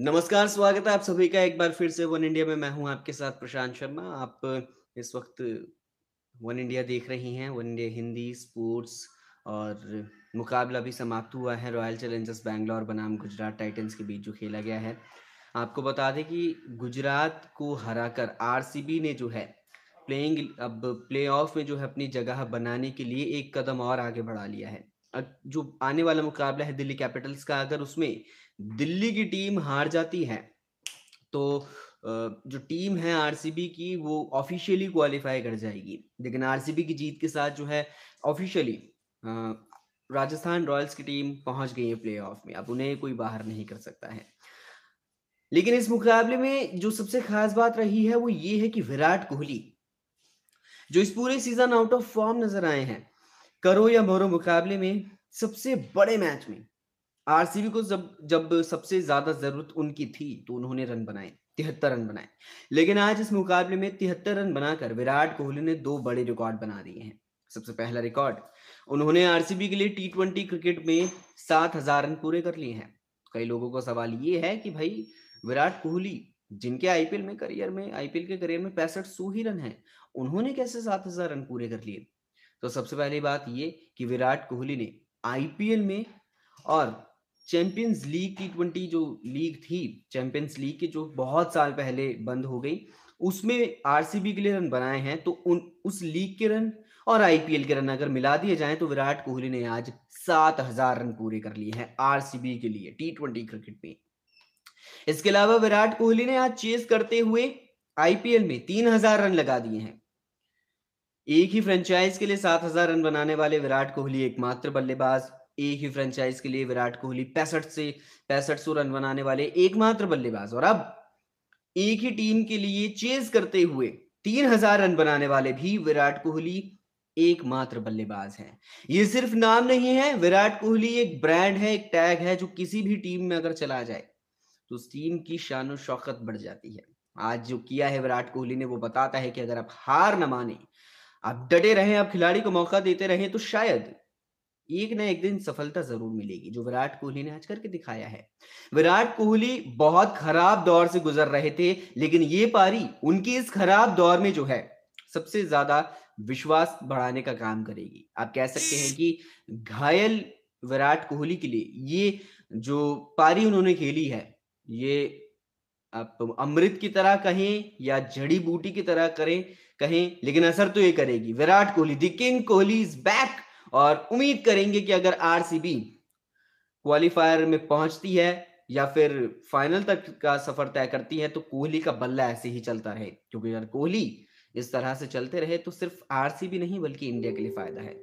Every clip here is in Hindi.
नमस्कार स्वागत है आप सभी का एक बार फिर से वन इंडिया में मैं हूं आपके साथ प्रशांत शर्मा आप इस वक्त वन इंडिया देख रही हैं वन इंडिया हिंदी स्पोर्ट्स और मुकाबला भी समाप्त हुआ है रॉयल चैलेंजर्स बैंगलोर बनाम गुजरात टाइटंस के बीच जो खेला गया है आपको बता दें कि गुजरात को हराकर आरसीबी ने जो है प्लेइंग अब प्लेऑफ में जो है अपनी जगह बनाने के लिए एक कदम और आगे बढ़ा लिया है जो आने वाला मुकाबला है दिल्ली कैपिटल्स का अगर उसमें दिल्ली की टीम हार जाती है तो जो टीम है आरसीबी की वो ऑफिशियली क्वालिफाई कर जाएगी लेकिन आरसीबी की जीत के साथ जो है ऑफिशियली राजस्थान रॉयल्स की टीम पहुंच गई है प्लेऑफ में अब उन्हें कोई बाहर नहीं कर सकता है लेकिन इस मुकाबले में जो सबसे खास बात रही है वो ये है कि विराट कोहली जो इस पूरे सीजन आउट ऑफ फॉर्म नजर आए हैं करो या मोरो मुकाबले में सबसे बड़े मैच में आरसीबी को जब जब सबसे ज्यादा जरूरत उनकी थी तो उन्होंने रन बनाए तिहत्तर रन बनाए लेकिन आज इस मुकाबले में तिहत्तर रन बनाकर विराट कोहली ने दो बड़े रिकॉर्ड बना दिए हैं सबसे पहला रिकॉर्ड उन्होंने आरसीबी के लिए टी ट्वेंटी क्रिकेट में सात हजार रन पूरे कर लिए हैं कई लोगों का सवाल ये है कि भाई विराट कोहली जिनके आईपीएल में करियर में आईपीएल के करियर में पैंसठ सौ ही रन है उन्होंने कैसे सात हजार रन पूरे कर लिए तो सबसे पहली बात ये कि विराट कोहली ने आईपीएल में और चैंपियंस लीग टी ट्वेंटी जो लीग थी चैंपियंस लीग की जो बहुत साल पहले बंद हो गई उसमें आरसीबी के लिए रन बनाए हैं तो उन उस लीग के रन और आईपीएल के रन अगर मिला दिए जाए तो विराट कोहली ने आज सात हजार रन पूरे कर लिए हैं आरसीबी के लिए टी ट्वेंटी क्रिकेट में इसके अलावा विराट कोहली ने आज चेस करते हुए आईपीएल में तीन हजार रन लगा दिए हैं एक ही फ्रेंचाइज के लिए सात हजार रन बनाने वाले विराट कोहली एकमात्र बल्लेबाज एक ही फ्रेंचाइज के लिए विराट कोहली पैंसठ से पैंसठ सौ रन बनाने वाले एकमात्र बल्लेबाज और अब एक ही टीम के लिए चेज करते हुए तीन हजार रन बनाने वाले भी विराट कोहली एकमात्र बल्लेबाज हैं ये सिर्फ नाम नहीं है विराट कोहली एक ब्रांड है एक टैग है जो किसी भी टीम में अगर चला जाए तो उस टीम की शान शौकत बढ़ जाती है आज जो किया है विराट कोहली ने वो बताता है कि अगर आप हार ना माने आप डटे रहें आप खिलाड़ी को मौका देते रहें तो शायद एक ना एक दिन सफलता जरूर मिलेगी जो विराट कोहली ने आज करके दिखाया है विराट कोहली बहुत खराब दौर से गुजर रहे थे लेकिन ये पारी उनके इस खराब दौर में जो है सबसे ज्यादा विश्वास बढ़ाने का काम करेगी आप कह सकते हैं कि घायल विराट कोहली के लिए ये जो पारी उन्होंने खेली है ये आप अमृत की तरह कहें या जड़ी बूटी की तरह करें कहीं लेकिन असर तो ये करेगी Virat Kohli the king Kohli is back और उम्मीद करेंगे कि अगर आरसीबी क्वालिफायर में पहुंचती है या फिर फाइनल तक का सफर तय करती है तो कोहली का बल्ला ऐसे ही चलता रहे क्योंकि अगर कोहली इस तरह से चलते रहे तो सिर्फ आरसीबी नहीं बल्कि इंडिया के लिए फायदा है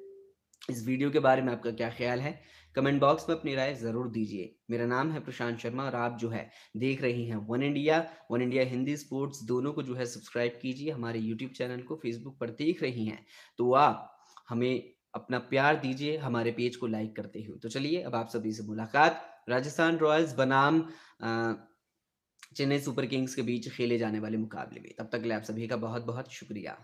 इस वीडियो के बारे में आपका क्या ख्याल है कमेंट बॉक्स में अपनी राय जरूर दीजिए मेरा नाम है प्रशांत शर्मा और आप जो है देख रही हैं one India one India Hindi sports दोनों को जो है सब्सक्राइब कीजिए हमारे यूट्यूब चैनल को फेसबुक पर देख रही हैं तो आप हमें अपना प्यार दीजिए हमारे पेज को लाइक करते हुए तो चलिए अब आप सभी से मुलाकात राजस्थान रॉयल्स बनाम चेन्नई सुपर किंग्स के बीच खेले जाने वाले मुकाबले में तब तक के लिए आप सभी का बहुत बहुत शुक्रिया